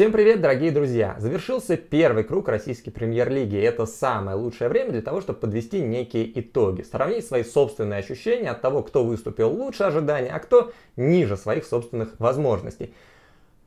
Всем привет, дорогие друзья! Завершился первый круг российской премьер-лиги, это самое лучшее время для того, чтобы подвести некие итоги, сравнить свои собственные ощущения от того, кто выступил лучше ожидания, а кто ниже своих собственных возможностей.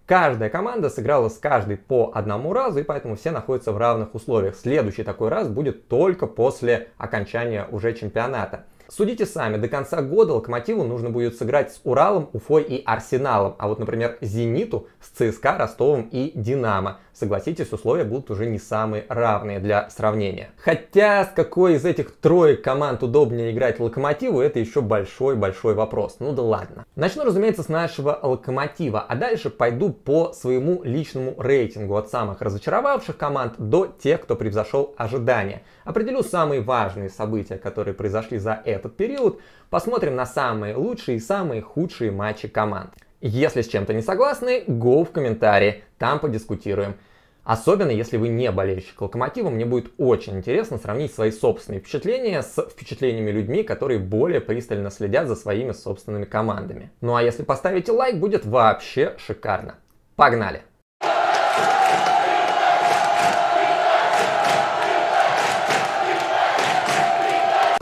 Каждая команда сыграла с каждой по одному разу, и поэтому все находятся в равных условиях. Следующий такой раз будет только после окончания уже чемпионата. Судите сами, до конца года Локомотиву нужно будет сыграть с Уралом, Уфой и Арсеналом, а вот, например, Зениту с ЦСКА, Ростовом и Динамо. Согласитесь, условия будут уже не самые равные для сравнения. Хотя с какой из этих троек команд удобнее играть Локомотиву, это еще большой-большой вопрос. Ну да ладно. Начну, разумеется, с нашего Локомотива, а дальше пойду по своему личному рейтингу от самых разочаровавших команд до тех, кто превзошел ожидания. Определю самые важные события, которые произошли за этот период. Посмотрим на самые лучшие и самые худшие матчи команд. Если с чем-то не согласны, go в комментарии, там подискутируем. Особенно, если вы не болеющий болельщик Локомотива, мне будет очень интересно сравнить свои собственные впечатления с впечатлениями людьми, которые более пристально следят за своими собственными командами. Ну а если поставите лайк, будет вообще шикарно. Погнали!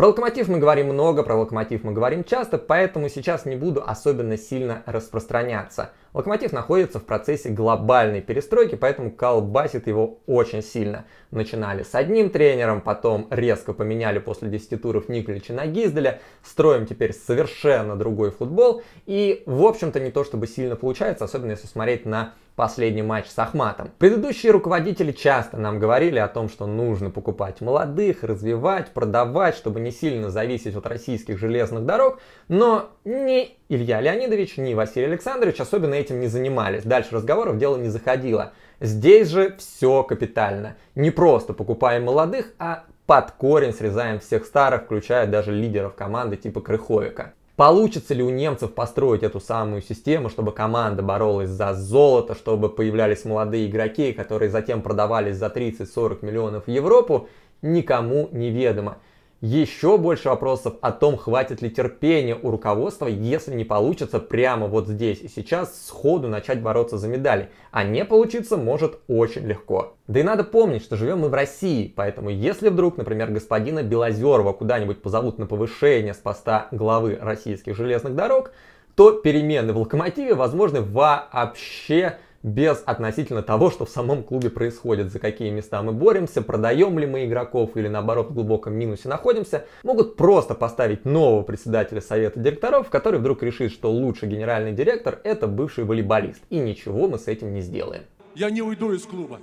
Про локомотив мы говорим много, про локомотив мы говорим часто, поэтому сейчас не буду особенно сильно распространяться. Локомотив находится в процессе глобальной перестройки, поэтому колбасит его очень сильно. Начинали с одним тренером, потом резко поменяли после 10 туров Николича на Гизделя, строим теперь совершенно другой футбол, и в общем-то не то чтобы сильно получается, особенно если смотреть на последний матч с Ахматом. Предыдущие руководители часто нам говорили о том, что нужно покупать молодых, развивать, продавать, чтобы не сильно зависеть от российских железных дорог, но ни Илья Леонидович, ни Василий Александрович особенно этим не занимались. Дальше разговоров дело не заходило. Здесь же все капитально. Не просто покупаем молодых, а под корень срезаем всех старых, включая даже лидеров команды типа Крыховика. Получится ли у немцев построить эту самую систему, чтобы команда боролась за золото, чтобы появлялись молодые игроки, которые затем продавались за 30-40 миллионов в Европу, никому не ведомо еще больше вопросов о том, хватит ли терпения у руководства, если не получится прямо вот здесь и сейчас сходу начать бороться за медали. А не получится может очень легко. Да и надо помнить, что живем мы в России, поэтому если вдруг, например, господина Белозерова куда-нибудь позовут на повышение с поста главы российских железных дорог, то перемены в локомотиве возможны вообще без относительно того, что в самом клубе происходит, за какие места мы боремся, продаем ли мы игроков или наоборот в глубоком минусе находимся, могут просто поставить нового председателя совета директоров, который вдруг решит, что лучший генеральный директор это бывший волейболист, и ничего мы с этим не сделаем. Я не уйду из клуба,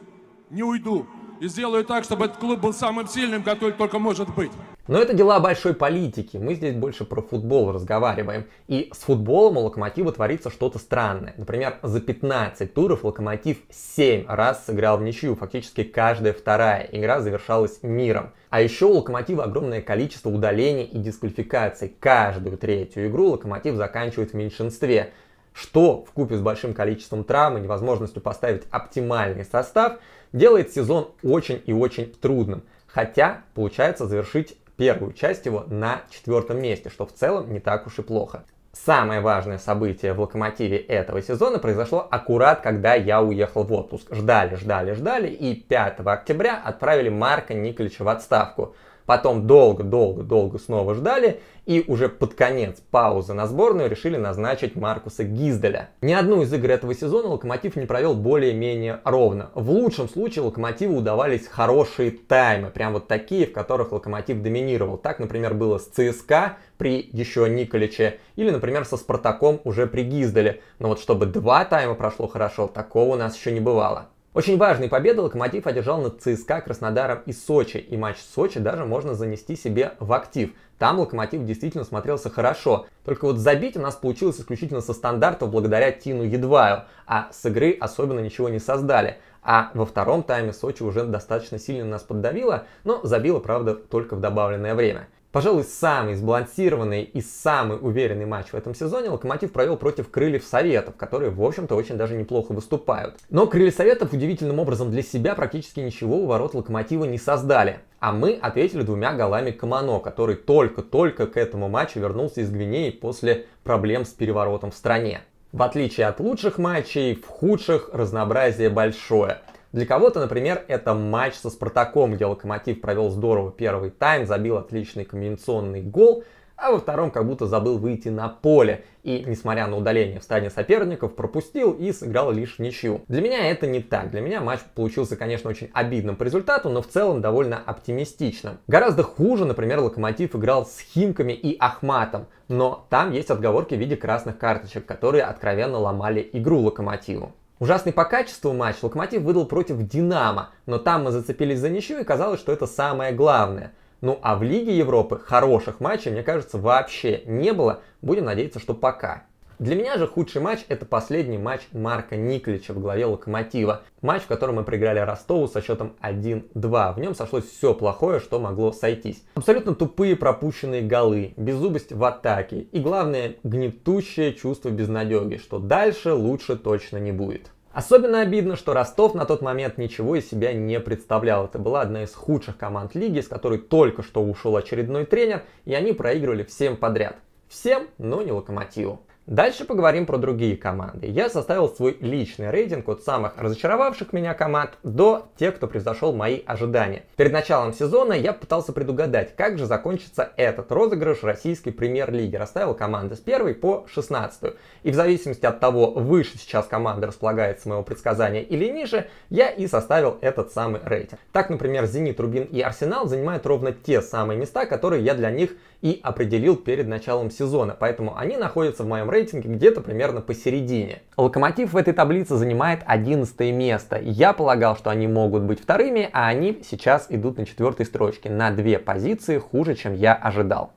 не уйду, и сделаю так, чтобы этот клуб был самым сильным, который только может быть. Но это дела большой политики, мы здесь больше про футбол разговариваем. И с футболом у Локомотива творится что-то странное. Например, за 15 туров Локомотив 7 раз сыграл в ничью, фактически каждая вторая игра завершалась миром. А еще у Локомотива огромное количество удалений и дисквалификаций. Каждую третью игру Локомотив заканчивает в меньшинстве что в купе с большим количеством травм и невозможностью поставить оптимальный состав делает сезон очень и очень трудным. Хотя получается завершить первую часть его на четвертом месте, что в целом не так уж и плохо. Самое важное событие в «Локомотиве» этого сезона произошло аккурат, когда я уехал в отпуск. Ждали, ждали, ждали, и 5 октября отправили Марка Николича в отставку – Потом долго-долго-долго снова ждали, и уже под конец паузы на сборную решили назначить Маркуса Гизделя. Ни одну из игр этого сезона Локомотив не провел более-менее ровно. В лучшем случае Локомотиву удавались хорошие таймы, прям вот такие, в которых Локомотив доминировал. Так, например, было с ЦСКА при еще Николиче, или, например, со Спартаком уже при Гизделе. Но вот чтобы два тайма прошло хорошо, такого у нас еще не бывало. Очень важные победы Локомотив одержал над ЦСКА, Краснодаром и Сочи. И матч с Сочи даже можно занести себе в актив. Там Локомотив действительно смотрелся хорошо. Только вот забить у нас получилось исключительно со стандартов благодаря Тину Едваю. А с игры особенно ничего не создали. А во втором тайме Сочи уже достаточно сильно нас поддавило, но забило, правда, только в добавленное время. Пожалуй, самый сбалансированный и самый уверенный матч в этом сезоне Локомотив провел против Крыльев Советов, которые, в общем-то, очень даже неплохо выступают. Но Крылья Советов удивительным образом для себя практически ничего у ворот Локомотива не создали. А мы ответили двумя голами Камано, который только-только к этому матчу вернулся из Гвинеи после проблем с переворотом в стране. В отличие от лучших матчей, в худших разнообразие большое – для кого-то, например, это матч со Спартаком, где Локомотив провел здорово первый тайм, забил отличный комбинационный гол, а во втором как будто забыл выйти на поле и, несмотря на удаление в стадии соперников, пропустил и сыграл лишь в ничью. Для меня это не так. Для меня матч получился, конечно, очень обидным по результату, но в целом довольно оптимистичным. Гораздо хуже, например, Локомотив играл с Химками и Ахматом, но там есть отговорки в виде красных карточек, которые откровенно ломали игру Локомотиву. Ужасный по качеству матч Локомотив выдал против Динамо, но там мы зацепились за ничью и казалось, что это самое главное. Ну а в Лиге Европы хороших матчей, мне кажется, вообще не было. Будем надеяться, что пока. Для меня же худший матч – это последний матч Марка Никлича в главе Локомотива. Матч, в котором мы проиграли Ростову со счетом 1-2. В нем сошлось все плохое, что могло сойтись. Абсолютно тупые пропущенные голы, беззубость в атаке и, главное, гнетущее чувство безнадеги, что дальше лучше точно не будет. Особенно обидно, что Ростов на тот момент ничего из себя не представлял. Это была одна из худших команд лиги, с которой только что ушел очередной тренер, и они проигрывали всем подряд. Всем, но не Локомотиву. Дальше поговорим про другие команды. Я составил свой личный рейтинг от самых разочаровавших меня команд до тех, кто превзошел мои ожидания. Перед началом сезона я пытался предугадать, как же закончится этот розыгрыш российской премьер-лиги. Расставил команды с первой по 16. И в зависимости от того, выше сейчас команда располагается моего предсказания или ниже, я и составил этот самый рейтинг. Так, например, Зенит, Рубин и Арсенал занимают ровно те самые места, которые я для них и определил перед началом сезона. Поэтому они находятся в моем рейтинге рейтинге где-то примерно посередине. Локомотив в этой таблице занимает 11 место. Я полагал, что они могут быть вторыми, а они сейчас идут на четвертой строчке, на две позиции хуже, чем я ожидал.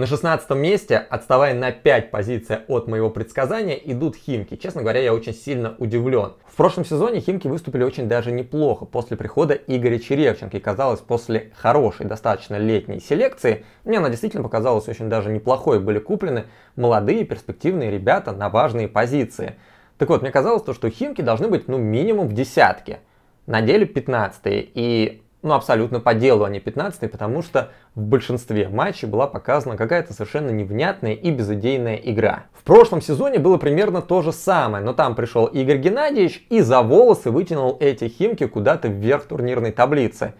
На 16 месте, отставая на 5 позиций от моего предсказания, идут Химки. Честно говоря, я очень сильно удивлен. В прошлом сезоне Химки выступили очень даже неплохо после прихода Игоря Черевченко. И казалось, после хорошей достаточно летней селекции, мне она действительно показалась очень даже неплохой. Были куплены молодые перспективные ребята на важные позиции. Так вот, мне казалось, то, что Химки должны быть ну минимум в десятке. На деле 15 И ну, абсолютно по делу, а не 15 потому что в большинстве матчей была показана какая-то совершенно невнятная и безыдейная игра. В прошлом сезоне было примерно то же самое, но там пришел Игорь Геннадьевич и за волосы вытянул эти Химки куда-то вверх турнирной таблицы.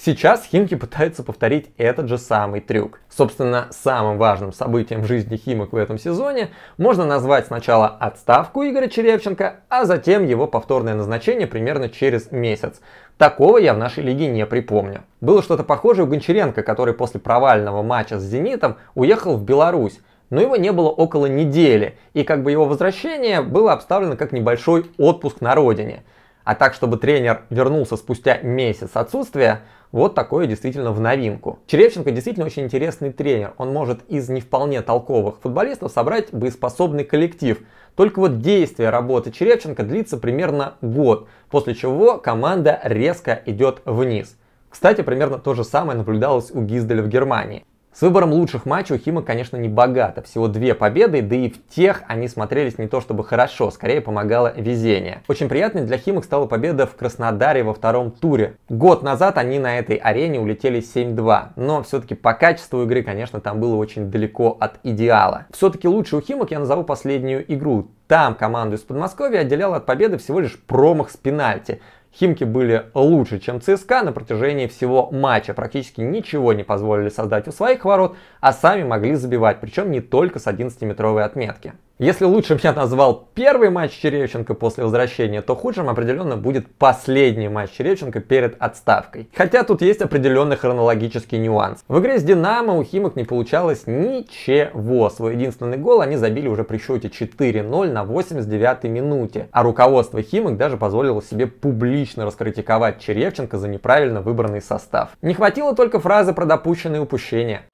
Сейчас Химки пытаются повторить этот же самый трюк. Собственно, самым важным событием в жизни Химок в этом сезоне можно назвать сначала отставку Игоря Черевченко, а затем его повторное назначение примерно через месяц. Такого я в нашей лиге не припомню. Было что-то похожее у Гончаренко, который после провального матча с «Зенитом» уехал в Беларусь, но его не было около недели, и как бы его возвращение было обставлено как небольшой отпуск на родине – а так, чтобы тренер вернулся спустя месяц отсутствия, вот такое действительно в новинку. Черевченко действительно очень интересный тренер. Он может из не вполне толковых футболистов собрать боеспособный коллектив. Только вот действие работы Черевченко длится примерно год, после чего команда резко идет вниз. Кстати, примерно то же самое наблюдалось у Гизделя в Германии. С выбором лучших матчей у Хима, конечно, не богато. Всего две победы, да и в тех они смотрелись не то чтобы хорошо, скорее помогало везение. Очень приятной для Химок стала победа в Краснодаре во втором туре. Год назад они на этой арене улетели 7-2, но все-таки по качеству игры, конечно, там было очень далеко от идеала. Все-таки лучше у Химок я назову последнюю игру. Там команду из Подмосковья отделяла от победы всего лишь промах с пенальти – Химки были лучше, чем ЦСКА на протяжении всего матча. Практически ничего не позволили создать у своих ворот, а сами могли забивать, причем не только с 11-метровой отметки. Если лучшим я назвал первый матч Черевченко после возвращения, то худшим определенно будет последний матч Черевченко перед отставкой. Хотя тут есть определенный хронологический нюанс. В игре с Динамо у Химок не получалось ничего. Свой единственный гол они забили уже при счете 4-0 на 89-й минуте. А руководство Химок даже позволило себе публично раскритиковать Черевченко за неправильно выбранный состав. Не хватило только фразы про допущенные упущения.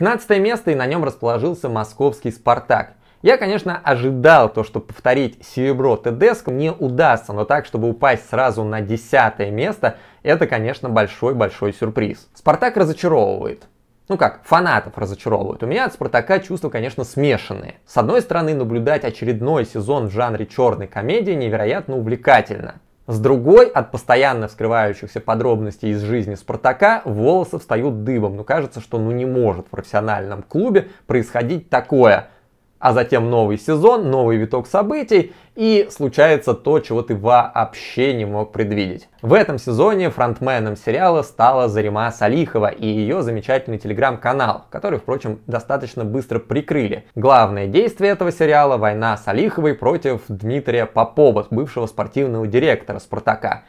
15 место и на нем расположился московский «Спартак». Я, конечно, ожидал то, что повторить серебро Тедеско не удастся, но так, чтобы упасть сразу на десятое место, это, конечно, большой-большой сюрприз. Спартак разочаровывает. Ну как, фанатов разочаровывает. У меня от Спартака чувства, конечно, смешанные. С одной стороны, наблюдать очередной сезон в жанре черной комедии невероятно увлекательно. С другой, от постоянно вскрывающихся подробностей из жизни Спартака волосы встают дыбом. Ну кажется, что ну не может в профессиональном клубе происходить такое – а затем новый сезон, новый виток событий, и случается то, чего ты вообще не мог предвидеть. В этом сезоне фронтменом сериала стала Зарима Салихова и ее замечательный телеграм-канал, который, впрочем, достаточно быстро прикрыли. Главное действие этого сериала – война Салиховой против Дмитрия Попова, бывшего спортивного директора «Спартака».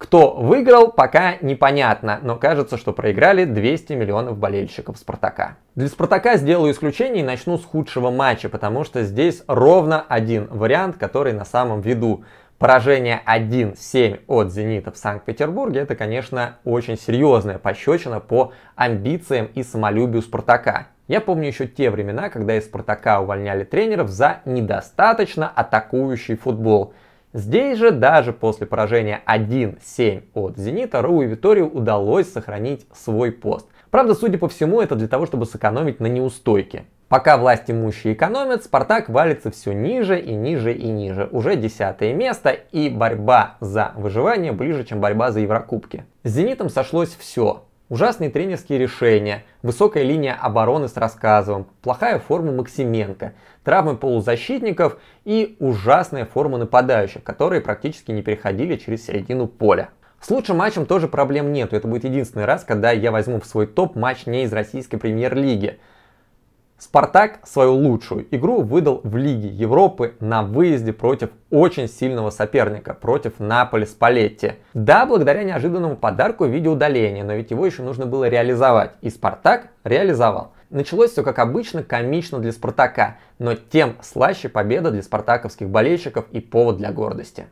Кто выиграл, пока непонятно, но кажется, что проиграли 200 миллионов болельщиков «Спартака». Для «Спартака» сделаю исключение и начну с худшего матча, потому что здесь ровно один вариант, который на самом виду. Поражение 1-7 от «Зенита» в Санкт-Петербурге – это, конечно, очень серьезная пощечина по амбициям и самолюбию «Спартака». Я помню еще те времена, когда из «Спартака» увольняли тренеров за недостаточно атакующий футбол. Здесь же даже после поражения 1-7 от «Зенита» Роу и Виторию удалось сохранить свой пост. Правда, судя по всему, это для того, чтобы сэкономить на неустойке. Пока власть имущие экономят, Спартак валится все ниже и ниже и ниже. Уже десятое место и борьба за выживание ближе, чем борьба за Еврокубки. С «Зенитом» сошлось все. Ужасные тренерские решения, высокая линия обороны с рассказовым, плохая форма Максименко, травмы полузащитников и ужасная форма нападающих, которые практически не переходили через середину поля. С лучшим матчем тоже проблем нет. Это будет единственный раз, когда я возьму в свой топ матч не из российской премьер-лиги. Спартак свою лучшую игру выдал в Лиге Европы на выезде против очень сильного соперника, против Наполи Спалетти. Да, благодаря неожиданному подарку в виде удаления, но ведь его еще нужно было реализовать, и Спартак реализовал. Началось все как обычно, комично для Спартака, но тем слаще победа для спартаковских болельщиков и повод для гордости.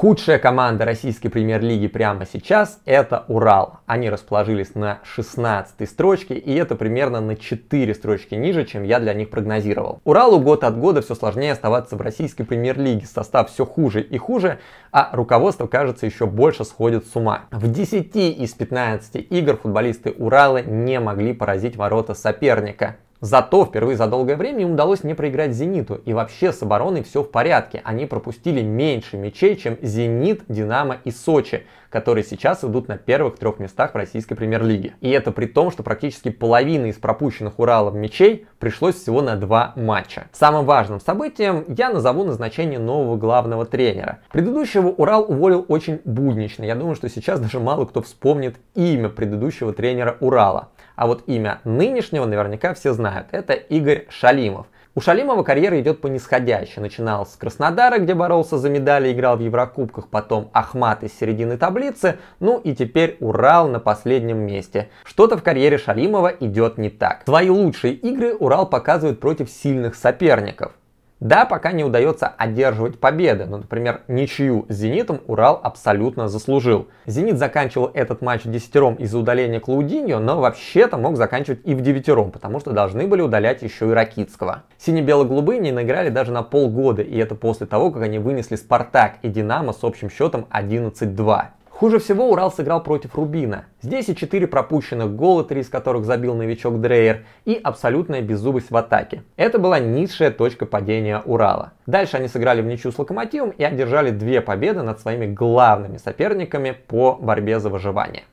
Худшая команда российской премьер-лиги прямо сейчас – это Урал. Они расположились на 16 строчке, и это примерно на 4 строчки ниже, чем я для них прогнозировал. Уралу год от года все сложнее оставаться в российской премьер-лиге, состав все хуже и хуже, а руководство, кажется, еще больше сходит с ума. В 10 из 15 игр футболисты Урала не могли поразить ворота соперника. Зато впервые за долгое время им удалось не проиграть «Зениту». И вообще с обороной все в порядке. Они пропустили меньше мячей, чем «Зенит», «Динамо» и «Сочи» которые сейчас идут на первых трех местах в российской премьер-лиге. И это при том, что практически половина из пропущенных Уралом мячей пришлось всего на два матча. Самым важным событием я назову назначение нового главного тренера. Предыдущего Урал уволил очень буднично. Я думаю, что сейчас даже мало кто вспомнит имя предыдущего тренера Урала. А вот имя нынешнего наверняка все знают. Это Игорь Шалимов – у Шалимова карьера идет по нисходящей. Начинал с Краснодара, где боролся за медали, играл в Еврокубках, потом Ахмат из середины таблицы, ну и теперь Урал на последнем месте. Что-то в карьере Шалимова идет не так. Свои лучшие игры Урал показывает против сильных соперников. Да, пока не удается одерживать победы, но, например, ничью с «Зенитом» Урал абсолютно заслужил. «Зенит» заканчивал этот матч десятером из-за удаления Клаудиньо, но вообще-то мог заканчивать и в девятером, потому что должны были удалять еще и Ракитского. Сине-бело-голубые не наиграли даже на полгода, и это после того, как они вынесли «Спартак» и «Динамо» с общим счетом 11-2. Хуже всего Урал сыграл против Рубина. Здесь и 4 пропущенных гола, 3 из которых забил новичок Дрейер, и абсолютная беззубость в атаке. Это была низшая точка падения Урала. Дальше они сыграли в ничью с Локомотивом и одержали две победы над своими главными соперниками по борьбе за выживание.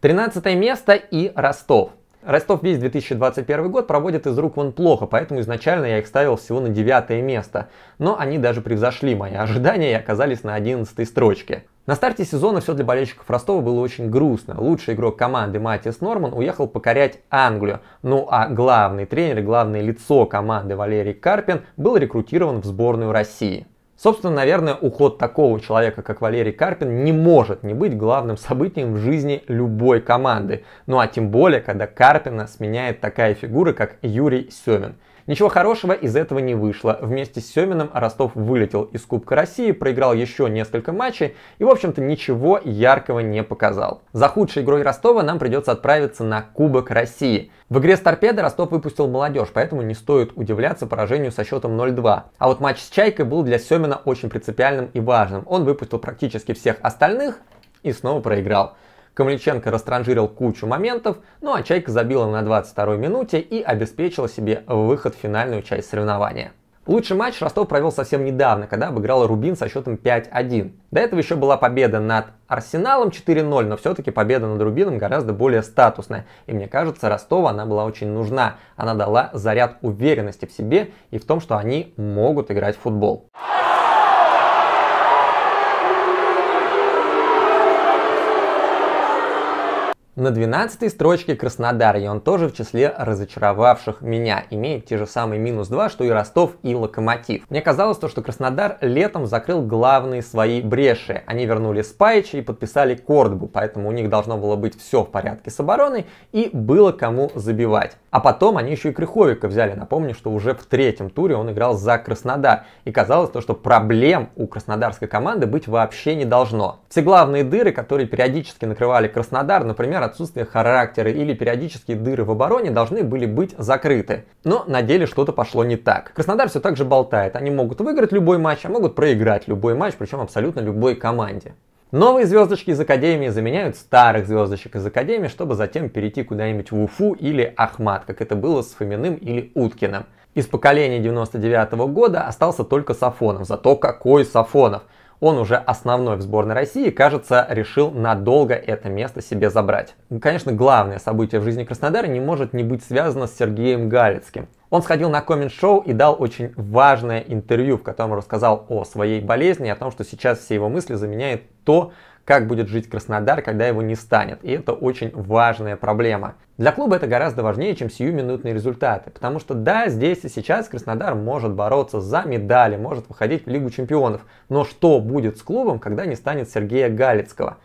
Тринадцатое место и Ростов. Ростов весь 2021 год проводит из рук вон плохо, поэтому изначально я их ставил всего на девятое место. Но они даже превзошли мои ожидания и оказались на одиннадцатой строчке. На старте сезона все для болельщиков Ростова было очень грустно. Лучший игрок команды Матис Норман уехал покорять Англию. Ну а главный тренер и главное лицо команды Валерий Карпин был рекрутирован в сборную России. Собственно, наверное, уход такого человека, как Валерий Карпин, не может не быть главным событием в жизни любой команды. Ну а тем более, когда Карпина сменяет такая фигура, как Юрий Семин – Ничего хорошего из этого не вышло. Вместе с Семиным Ростов вылетел из Кубка России, проиграл еще несколько матчей и, в общем-то, ничего яркого не показал. За худшей игрой Ростова нам придется отправиться на Кубок России. В игре с торпедо Ростов выпустил молодежь, поэтому не стоит удивляться поражению со счетом 0-2. А вот матч с Чайкой был для Семина очень принципиальным и важным. Он выпустил практически всех остальных и снова проиграл. Камличенко растранжирил кучу моментов, ну а Чайка забила на 22-й минуте и обеспечила себе выход в финальную часть соревнования. Лучший матч Ростов провел совсем недавно, когда обыграл Рубин со счетом 5-1. До этого еще была победа над Арсеналом 4-0, но все-таки победа над Рубином гораздо более статусная. И мне кажется, Ростову она была очень нужна. Она дала заряд уверенности в себе и в том, что они могут играть в футбол. На 12 строчке Краснодар, и он тоже в числе разочаровавших меня, имеет те же самые минус 2, что и Ростов и Локомотив. Мне казалось то, что Краснодар летом закрыл главные свои бреши. Они вернули Спайча и подписали Кордбу, поэтому у них должно было быть все в порядке с обороной и было кому забивать. А потом они еще и Крыховика взяли. Напомню, что уже в третьем туре он играл за Краснодар. И казалось то, что проблем у краснодарской команды быть вообще не должно. Все главные дыры, которые периодически накрывали Краснодар, например, отсутствие характера или периодические дыры в обороне, должны были быть закрыты. Но на деле что-то пошло не так. Краснодар все так же болтает. Они могут выиграть любой матч, а могут проиграть любой матч, причем абсолютно любой команде. Новые звездочки из Академии заменяют старых звездочек из Академии, чтобы затем перейти куда-нибудь в Уфу или Ахмат, как это было с Фоминым или Уткиным. Из поколения 99 -го года остался только Сафонов, зато какой Сафонов! Он уже основной в сборной России, кажется, решил надолго это место себе забрать. Ну, конечно, главное событие в жизни Краснодара не может не быть связано с Сергеем Галицким. Он сходил на коммент-шоу и дал очень важное интервью, в котором рассказал о своей болезни, и о том, что сейчас все его мысли заменяет то, как будет жить Краснодар, когда его не станет. И это очень важная проблема. Для клуба это гораздо важнее, чем сиюминутные результаты. Потому что да, здесь и сейчас Краснодар может бороться за медали, может выходить в Лигу чемпионов. Но что будет с клубом, когда не станет Сергея Галицкого?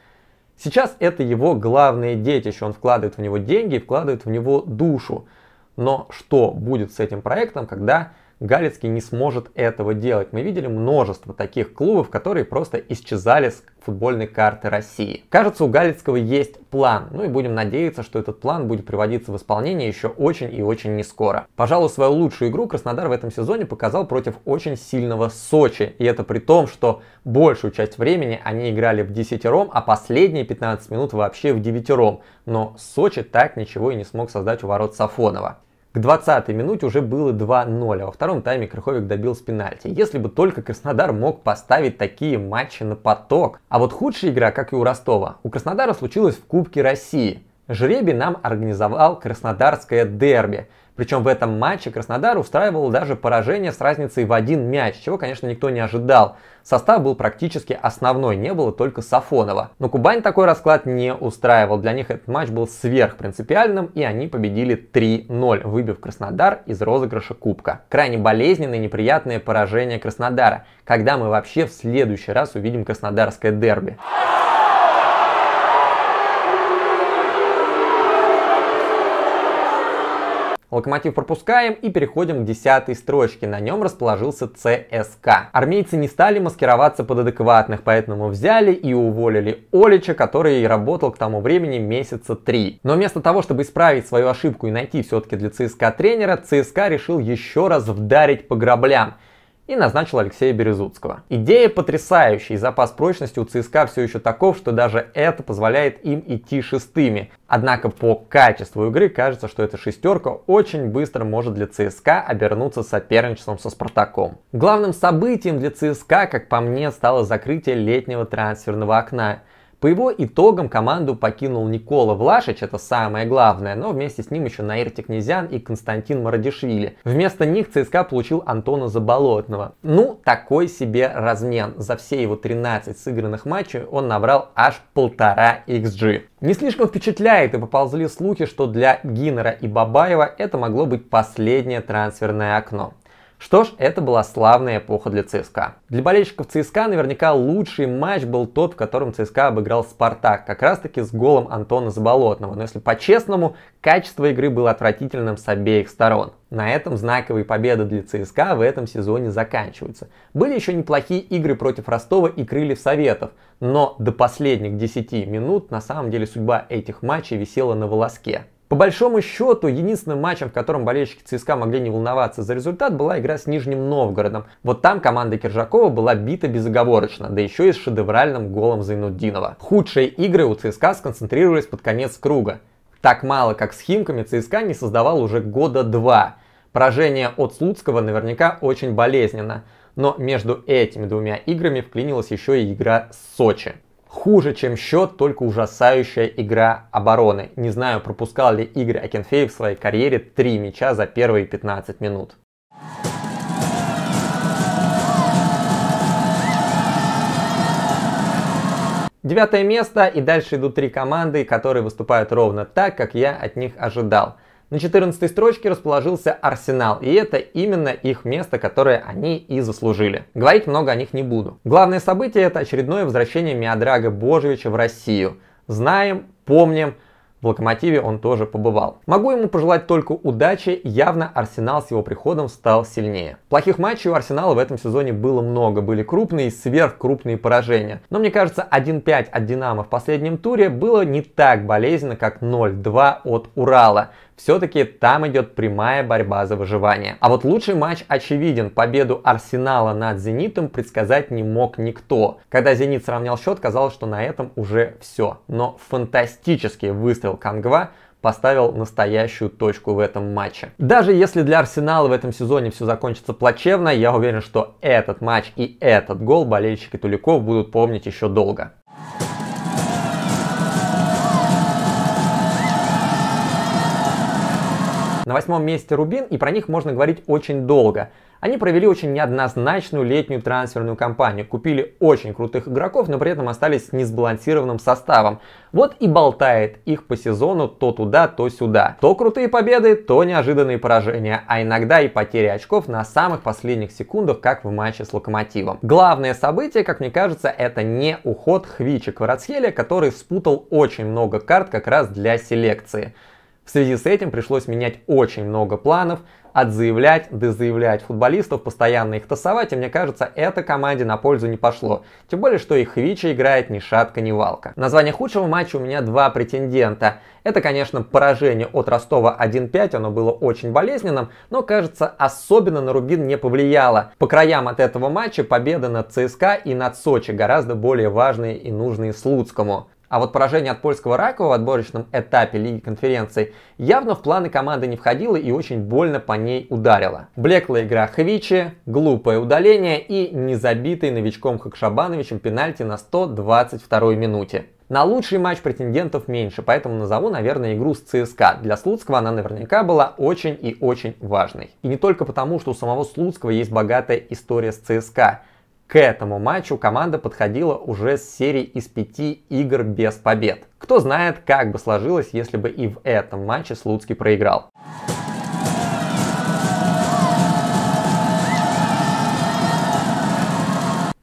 Сейчас это его главное детище. Он вкладывает в него деньги и вкладывает в него душу. Но что будет с этим проектом, когда Галицкий не сможет этого делать. Мы видели множество таких клубов, которые просто исчезали с футбольной карты России. Кажется, у Галицкого есть план, ну и будем надеяться, что этот план будет приводиться в исполнение еще очень и очень не скоро. Пожалуй, свою лучшую игру Краснодар в этом сезоне показал против очень сильного Сочи, и это при том, что большую часть времени они играли в десятером, а последние 15 минут вообще в девятером, но Сочи так ничего и не смог создать у ворот Сафонова. 20 минуте уже было 2-0, а во втором тайме Крыховик добил с пенальти. Если бы только Краснодар мог поставить такие матчи на поток. А вот худшая игра, как и у Ростова, у Краснодара случилась в Кубке России. Жребий нам организовал краснодарское дерби. Причем в этом матче Краснодар устраивал даже поражение с разницей в один мяч, чего, конечно, никто не ожидал. Состав был практически основной, не было только Сафонова. Но Кубань такой расклад не устраивал. Для них этот матч был сверхпринципиальным, и они победили 3-0, выбив Краснодар из розыгрыша Кубка. Крайне болезненное и неприятное поражение Краснодара. Когда мы вообще в следующий раз увидим краснодарское дерби? Локомотив пропускаем и переходим к десятой строчке. На нем расположился ЦСК. Армейцы не стали маскироваться под адекватных, поэтому взяли и уволили Олича, который работал к тому времени месяца три. Но вместо того, чтобы исправить свою ошибку и найти все-таки для ЦСК тренера, ЦСК решил еще раз вдарить по граблям и назначил Алексея Березуцкого. Идея потрясающая, и запас прочности у ЦСКА все еще таков, что даже это позволяет им идти шестыми. Однако по качеству игры кажется, что эта шестерка очень быстро может для ЦСКА обернуться соперничеством со Спартаком. Главным событием для ЦСКА, как по мне, стало закрытие летнего трансферного окна. По его итогам команду покинул Никола Влашич, это самое главное, но вместе с ним еще Наир Текнезян и Константин Мародишвили. Вместо них ЦСКА получил Антона Заболотного. Ну, такой себе размен. За все его 13 сыгранных матчей он набрал аж полтора XG. Не слишком впечатляет и поползли слухи, что для Гиннера и Бабаева это могло быть последнее трансферное окно. Что ж, это была славная эпоха для ЦСКА. Для болельщиков ЦСКА наверняка лучший матч был тот, в котором ЦСКА обыграл Спартак, как раз таки с голом Антона Заболотного. Но если по-честному, качество игры было отвратительным с обеих сторон. На этом знаковые победы для ЦСКА в этом сезоне заканчиваются. Были еще неплохие игры против Ростова и Крыльев Советов, но до последних 10 минут на самом деле судьба этих матчей висела на волоске. По большому счету, единственным матчем, в котором болельщики ЦСКА могли не волноваться за результат, была игра с Нижним Новгородом. Вот там команда Киржакова была бита безоговорочно, да еще и с шедевральным голом Зайнуддинова. Худшие игры у ЦСКА сконцентрировались под конец круга. Так мало, как с Химками, ЦСКА не создавал уже года два. Поражение от Слуцкого наверняка очень болезненно. Но между этими двумя играми вклинилась еще и игра с Сочи. Хуже, чем счет, только ужасающая игра обороны. Не знаю, пропускал ли Игорь Акинфеев в своей карьере 3 мяча за первые 15 минут. Девятое место и дальше идут три команды, которые выступают ровно так, как я от них ожидал – на 14 строчке расположился Арсенал, и это именно их место, которое они и заслужили. Говорить много о них не буду. Главное событие это очередное возвращение Миодрага Божевича в Россию. Знаем, помним, в Локомотиве он тоже побывал. Могу ему пожелать только удачи, явно Арсенал с его приходом стал сильнее. Плохих матчей у Арсенала в этом сезоне было много, были крупные и сверхкрупные поражения. Но мне кажется, 1-5 от Динамо в последнем туре было не так болезненно, как 0-2 от Урала. Все-таки там идет прямая борьба за выживание. А вот лучший матч очевиден. Победу Арсенала над Зенитом предсказать не мог никто. Когда Зенит сравнял счет, казалось, что на этом уже все. Но фантастический выстрел Павел Конгва поставил настоящую точку в этом матче. Даже если для Арсенала в этом сезоне все закончится плачевно, я уверен, что этот матч и этот гол болельщики Туликов будут помнить еще долго. На восьмом месте Рубин, и про них можно говорить очень долго. Они провели очень неоднозначную летнюю трансферную кампанию, купили очень крутых игроков, но при этом остались с несбалансированным составом. Вот и болтает их по сезону то туда, то сюда. То крутые победы, то неожиданные поражения, а иногда и потери очков на самых последних секундах, как в матче с Локомотивом. Главное событие, как мне кажется, это не уход Хвичи Кварацхеля, который спутал очень много карт как раз для селекции. В связи с этим пришлось менять очень много планов, отзаявлять, дозаявлять футболистов, постоянно их тасовать, и мне кажется, это команде на пользу не пошло. Тем более, что и Хвича играет ни шатка, ни валка. Название худшего матча у меня два претендента. Это, конечно, поражение от Ростова 1-5, оно было очень болезненным, но, кажется, особенно на Рубин не повлияло. По краям от этого матча победа над ЦСКА и над Сочи гораздо более важные и нужные Слуцкому. А вот поражение от польского Ракова в отборочном этапе Лиги конференций явно в планы команды не входило и очень больно по ней ударило. Блекла игра Хвичи, глупое удаление и незабитый новичком Хакшабановичем пенальти на 122 й минуте. На лучший матч претендентов меньше, поэтому назову, наверное, игру с ЦСКА. Для Слуцкого она наверняка была очень и очень важной. И не только потому, что у самого Слуцкого есть богатая история с ЦСКА. К этому матчу команда подходила уже с серии из пяти игр без побед. Кто знает, как бы сложилось, если бы и в этом матче Слуцкий проиграл.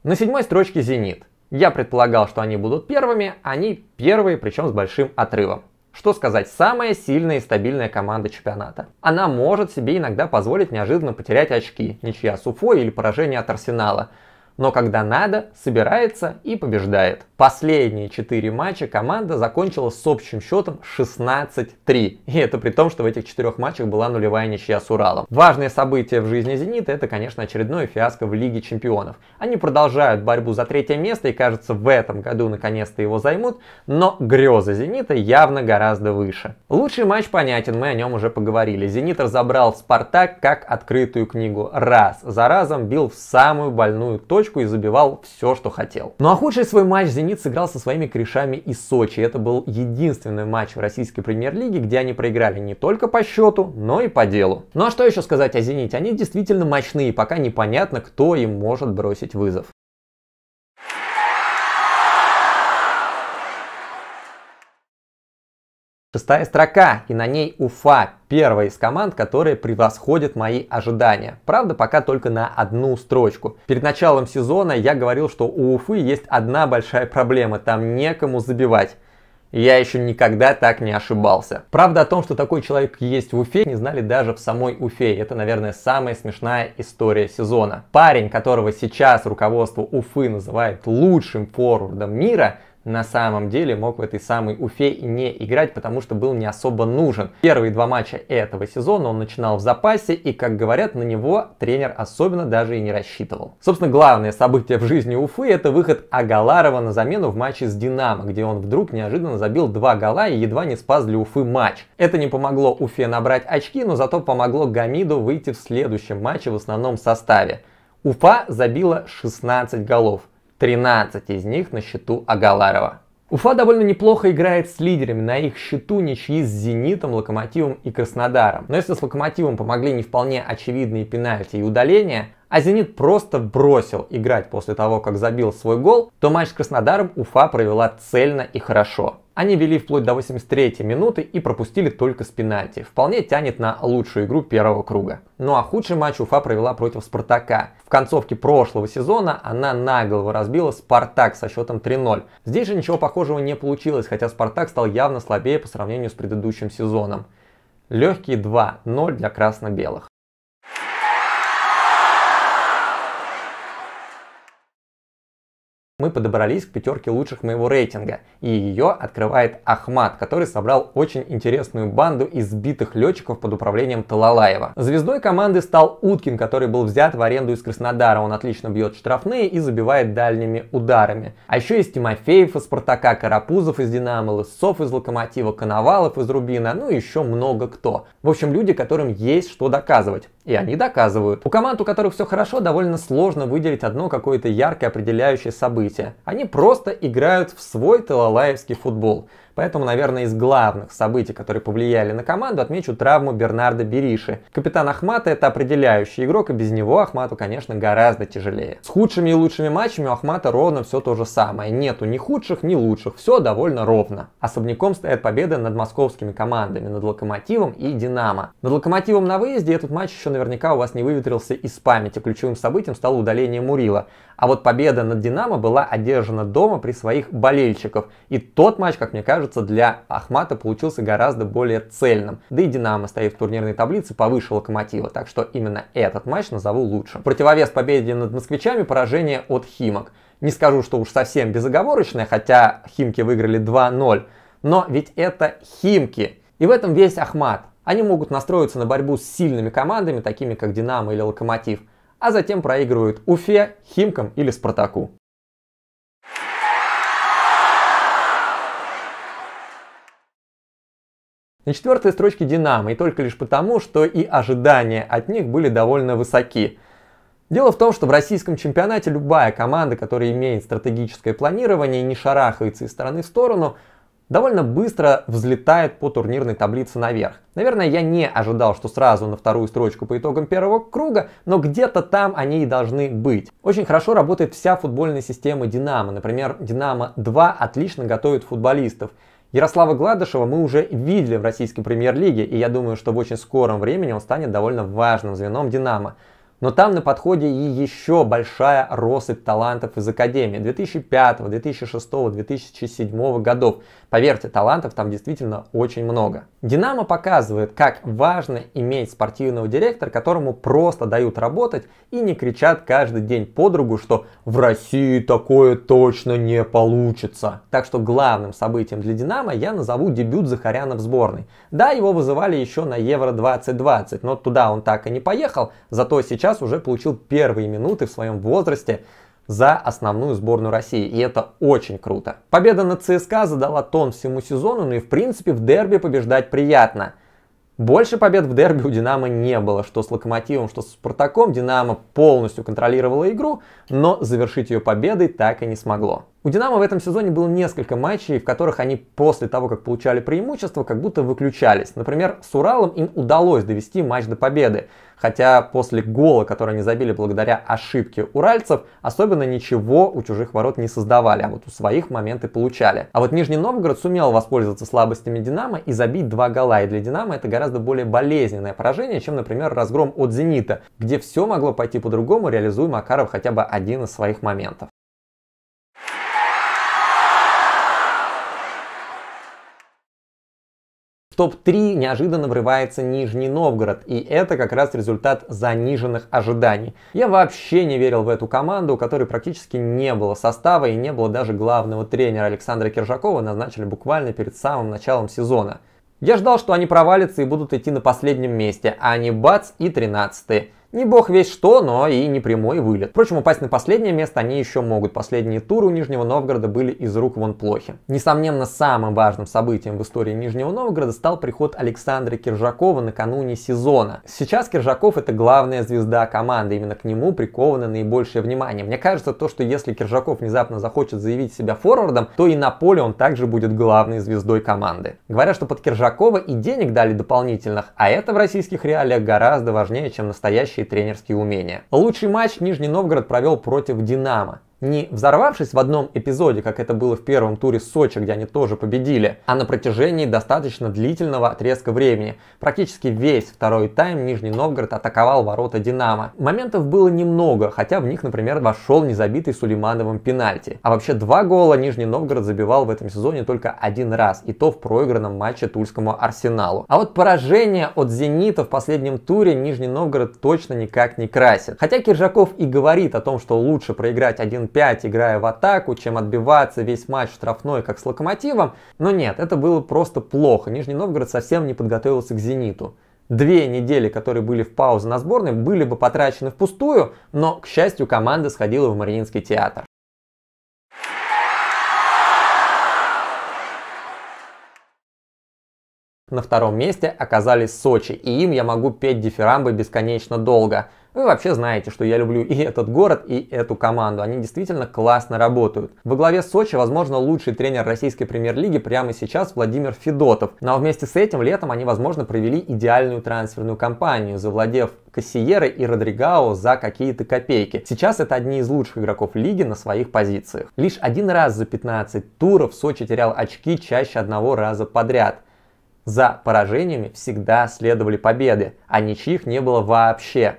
На седьмой строчке «Зенит». Я предполагал, что они будут первыми, они первые, причем с большим отрывом. Что сказать, самая сильная и стабильная команда чемпионата. Она может себе иногда позволить неожиданно потерять очки, ничья с Уфой или поражение от Арсенала – но когда надо, собирается и побеждает. Последние четыре матча команда закончила с общим счетом 16-3. И это при том, что в этих четырех матчах была нулевая ничья с Уралом. Важное событие в жизни «Зенита» — это, конечно, очередное фиаско в Лиге Чемпионов. Они продолжают борьбу за третье место и, кажется, в этом году наконец-то его займут, но грезы «Зенита» явно гораздо выше. Лучший матч понятен, мы о нем уже поговорили. «Зенит» разобрал «Спартак» как открытую книгу. Раз за разом бил в самую больную точку точку и забивал все, что хотел. Ну а худший свой матч «Зенит» сыграл со своими корешами из Сочи. Это был единственный матч в российской премьер-лиге, где они проиграли не только по счету, но и по делу. Ну а что еще сказать о «Зените»? Они действительно мощные, пока непонятно, кто им может бросить вызов. Шестая строка, и на ней Уфа, первая из команд, которые превосходят мои ожидания. Правда, пока только на одну строчку. Перед началом сезона я говорил, что у Уфы есть одна большая проблема, там некому забивать. Я еще никогда так не ошибался. Правда о том, что такой человек есть в Уфе, не знали даже в самой Уфе. Это, наверное, самая смешная история сезона. Парень, которого сейчас руководство Уфы называет лучшим форвардом мира, на самом деле мог в этой самой Уфе не играть, потому что был не особо нужен. Первые два матча этого сезона он начинал в запасе, и, как говорят, на него тренер особенно даже и не рассчитывал. Собственно, главное событие в жизни Уфы – это выход Агаларова на замену в матче с «Динамо», где он вдруг неожиданно забил два гола и едва не спас для Уфы матч. Это не помогло Уфе набрать очки, но зато помогло Гамиду выйти в следующем матче в основном составе. Уфа забила 16 голов – 13 из них на счету Агаларова. Уфа довольно неплохо играет с лидерами, на их счету ничьи с Зенитом, Локомотивом и Краснодаром. Но если с Локомотивом помогли не вполне очевидные пенальти и удаления, а «Зенит» просто бросил играть после того, как забил свой гол, то матч с Краснодаром Уфа провела цельно и хорошо. Они вели вплоть до 83 минуты и пропустили только с пенальти. Вполне тянет на лучшую игру первого круга. Ну а худший матч Уфа провела против Спартака. В концовке прошлого сезона она наголову разбила Спартак со счетом 3-0. Здесь же ничего похожего не получилось, хотя Спартак стал явно слабее по сравнению с предыдущим сезоном. Легкие 2-0 для красно-белых. мы подобрались к пятерке лучших моего рейтинга, и ее открывает Ахмат, который собрал очень интересную банду избитых летчиков под управлением Талалаева. Звездой команды стал Уткин, который был взят в аренду из Краснодара, он отлично бьет штрафные и забивает дальними ударами. А еще есть Тимофеев из Спартака, Карапузов из Динамо, Лысцов из Локомотива, Коновалов из Рубина, ну и еще много кто. В общем, люди, которым есть что доказывать. И они доказывают. У команд, у которых все хорошо, довольно сложно выделить одно какое-то яркое определяющее событие. Они просто играют в свой талалаевский футбол. Поэтому, наверное, из главных событий, которые повлияли на команду, отмечу травму Бернарда Бериши. Капитан Ахмата это определяющий игрок, и без него Ахмату, конечно, гораздо тяжелее. С худшими и лучшими матчами у Ахмата ровно все то же самое. Нету ни худших, ни лучших. Все довольно ровно. Особняком стоят победы над московскими командами, над Локомотивом и Динамо. Над Локомотивом на выезде этот матч еще наверняка у вас не выветрился из памяти. Ключевым событием стало удаление Мурила. А вот победа над Динамо была одержана дома при своих болельщиков. И тот матч, как мне кажется, для Ахмата получился гораздо более цельным. Да и Динамо стоит в турнирной таблице повыше Локомотива, так что именно этот матч назову лучшим. Противовес победе над москвичами поражение от Химок. Не скажу, что уж совсем безоговорочное, хотя Химки выиграли 2-0. Но ведь это Химки. И в этом весь Ахмат. Они могут настроиться на борьбу с сильными командами, такими как Динамо или Локомотив – а затем проигрывают Уфе, Химкам или Спартаку. На четвертой строчке «Динамо» и только лишь потому, что и ожидания от них были довольно высоки. Дело в том, что в российском чемпионате любая команда, которая имеет стратегическое планирование и не шарахается из стороны в сторону, довольно быстро взлетает по турнирной таблице наверх. Наверное, я не ожидал, что сразу на вторую строчку по итогам первого круга, но где-то там они и должны быть. Очень хорошо работает вся футбольная система «Динамо». Например, «Динамо-2» отлично готовит футболистов. Ярослава Гладышева мы уже видели в российской премьер-лиге, и я думаю, что в очень скором времени он станет довольно важным звеном «Динамо». Но там на подходе и еще большая россыпь талантов из Академии 2005, 2006, 2007 годов. Поверьте, талантов там действительно очень много. «Динамо» показывает, как важно иметь спортивного директора, которому просто дают работать и не кричат каждый день подругу, что «в России такое точно не получится». Так что главным событием для «Динамо» я назову дебют Захаряна в сборной. Да, его вызывали еще на Евро 2020, но туда он так и не поехал, зато сейчас сейчас уже получил первые минуты в своем возрасте за основную сборную России, и это очень круто. Победа над ЦСКА задала тон всему сезону, ну и в принципе в дерби побеждать приятно. Больше побед в дерби у «Динамо» не было, что с «Локомотивом», что с «Спартаком» «Динамо» полностью контролировало игру, но завершить ее победой так и не смогло. У «Динамо» в этом сезоне было несколько матчей, в которых они после того, как получали преимущество, как будто выключались. Например, с «Уралом» им удалось довести матч до победы, хотя после гола, который они забили благодаря ошибке уральцев, особенно ничего у чужих ворот не создавали, а вот у своих моменты получали. А вот Нижний Новгород сумел воспользоваться слабостями Динамо и забить два гола, и для Динамо это гораздо более болезненное поражение, чем, например, разгром от Зенита, где все могло пойти по-другому, реализуя Макаров хотя бы один из своих моментов. топ-3 неожиданно врывается Нижний Новгород, и это как раз результат заниженных ожиданий. Я вообще не верил в эту команду, у которой практически не было состава и не было даже главного тренера Александра Киржакова, назначили буквально перед самым началом сезона. Я ждал, что они провалятся и будут идти на последнем месте, а они бац и 13 не бог весь что, но и не прямой вылет. Впрочем, упасть на последнее место они еще могут. Последние туры у Нижнего Новгорода были из рук вон плохи. Несомненно, самым важным событием в истории Нижнего Новгорода стал приход Александра Киржакова накануне сезона. Сейчас Киржаков это главная звезда команды, именно к нему приковано наибольшее внимание. Мне кажется, то, что если Киржаков внезапно захочет заявить себя форвардом, то и на поле он также будет главной звездой команды. Говорят, что под Киржакова и денег дали дополнительных, а это в российских реалиях гораздо важнее, чем настоящий настоящие тренерские умения. Лучший матч Нижний Новгород провел против «Динамо» не взорвавшись в одном эпизоде, как это было в первом туре Сочи, где они тоже победили, а на протяжении достаточно длительного отрезка времени. Практически весь второй тайм Нижний Новгород атаковал ворота Динамо. Моментов было немного, хотя в них, например, вошел незабитый Сулеймановым пенальти. А вообще два гола Нижний Новгород забивал в этом сезоне только один раз, и то в проигранном матче Тульскому Арсеналу. А вот поражение от Зенита в последнем туре Нижний Новгород точно никак не красит. Хотя Киржаков и говорит о том, что лучше проиграть один 5, играя в атаку, чем отбиваться весь матч в штрафной, как с Локомотивом. Но нет, это было просто плохо. Нижний Новгород совсем не подготовился к «Зениту». Две недели, которые были в паузе на сборной, были бы потрачены впустую, но, к счастью, команда сходила в Мариинский театр. На втором месте оказались Сочи, и им я могу петь дифирамбы бесконечно долго – вы вообще знаете, что я люблю и этот город, и эту команду. Они действительно классно работают. Во главе Сочи, возможно, лучший тренер российской премьер-лиги прямо сейчас Владимир Федотов. Но вместе с этим летом они, возможно, провели идеальную трансферную кампанию, завладев Кассиеры и Родригао за какие-то копейки. Сейчас это одни из лучших игроков лиги на своих позициях. Лишь один раз за 15 туров Сочи терял очки чаще одного раза подряд. За поражениями всегда следовали победы, а ничьих не было вообще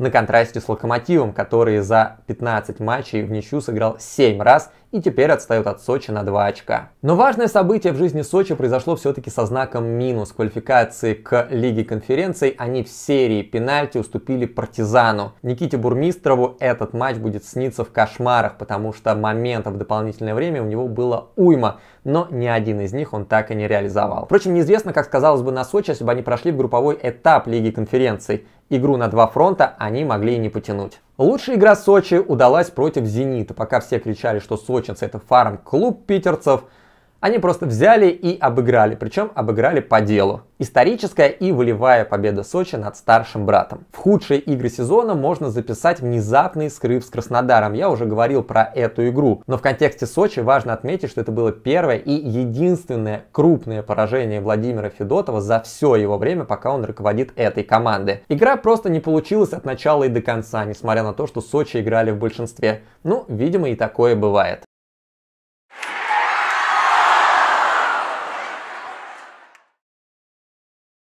на контрасте с Локомотивом, который за 15 матчей в ничью сыграл 7 раз и теперь отстают от Сочи на 2 очка. Но важное событие в жизни Сочи произошло все-таки со знаком минус. Квалификации к Лиге конференций они в серии пенальти уступили партизану. Никите Бурмистрову этот матч будет сниться в кошмарах, потому что моментов в дополнительное время у него было уйма, но ни один из них он так и не реализовал. Впрочем, неизвестно, как сказалось бы на Сочи, если бы они прошли в групповой этап Лиги конференций. Игру на два фронта они могли и не потянуть. Лучшая игра Сочи удалась против «Зенита». Пока все кричали, что сочинцы – это фарм-клуб питерцев – они просто взяли и обыграли, причем обыграли по делу. Историческая и волевая победа Сочи над старшим братом. В худшие игры сезона можно записать внезапный скрыв с Краснодаром. Я уже говорил про эту игру, но в контексте Сочи важно отметить, что это было первое и единственное крупное поражение Владимира Федотова за все его время, пока он руководит этой командой. Игра просто не получилась от начала и до конца, несмотря на то, что Сочи играли в большинстве. Ну, видимо, и такое бывает.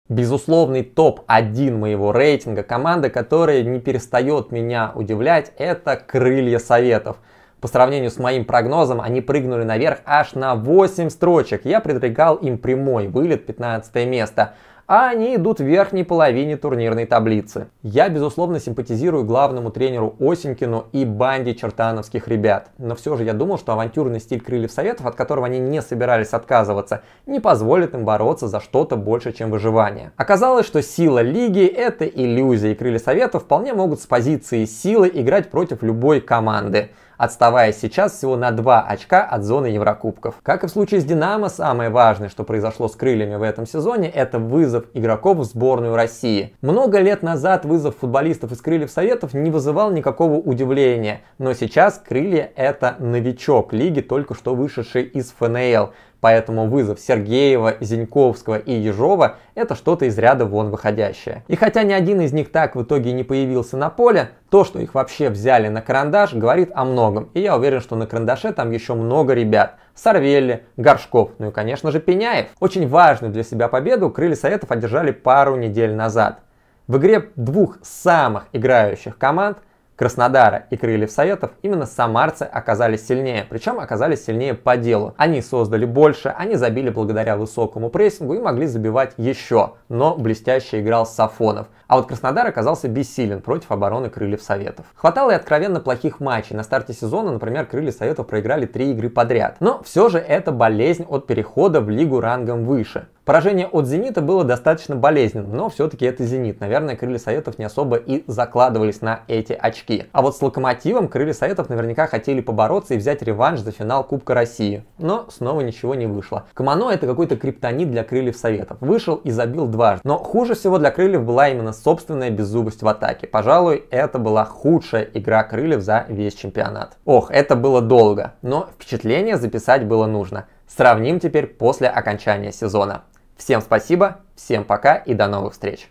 Безусловный топ-1 моего рейтинга, команда, которая не перестает меня удивлять, это «Крылья Советов». По сравнению с моим прогнозом, они прыгнули наверх аж на 8 строчек. Я предрекал им прямой вылет 15 место а они идут в верхней половине турнирной таблицы. Я, безусловно, симпатизирую главному тренеру Осенькину и банде чертановских ребят, но все же я думал, что авантюрный стиль Крыльев Советов, от которого они не собирались отказываться, не позволит им бороться за что-то больше, чем выживание. Оказалось, что сила лиги – это иллюзия, и Крылья Советов вполне могут с позиции силы играть против любой команды отставая сейчас всего на 2 очка от зоны Еврокубков. Как и в случае с «Динамо», самое важное, что произошло с «Крыльями» в этом сезоне, это вызов игроков в сборную России. Много лет назад вызов футболистов из «Крыльев Советов» не вызывал никакого удивления, но сейчас «Крылья» — это новичок лиги, только что вышедший из ФНЛ. Поэтому вызов Сергеева, Зиньковского и Ежова – это что-то из ряда вон выходящее. И хотя ни один из них так в итоге не появился на поле, то, что их вообще взяли на карандаш, говорит о многом. И я уверен, что на карандаше там еще много ребят. Сарвелли, Горшков, ну и, конечно же, Пеняев. Очень важную для себя победу крылья Советов одержали пару недель назад. В игре двух самых играющих команд – Краснодара и Крыльев Советов, именно самарцы оказались сильнее, причем оказались сильнее по делу. Они создали больше, они забили благодаря высокому прессингу и могли забивать еще, но блестяще играл Сафонов. А вот Краснодар оказался бессилен против обороны Крыльев Советов. Хватало и откровенно плохих матчей. На старте сезона, например, Крылья Советов проиграли три игры подряд. Но все же это болезнь от перехода в лигу рангом выше. Поражение от «Зенита» было достаточно болезненным, но все-таки это «Зенит». Наверное, крылья Советов не особо и закладывались на эти очки. А вот с «Локомотивом» крылья Советов наверняка хотели побороться и взять реванш за финал Кубка России. Но снова ничего не вышло. Камано — это какой-то криптонит для крыльев Советов. Вышел и забил дважды. Но хуже всего для крыльев была именно собственная беззубость в атаке. Пожалуй, это была худшая игра крыльев за весь чемпионат. Ох, это было долго, но впечатление записать было нужно. Сравним теперь после окончания сезона. Всем спасибо, всем пока и до новых встреч!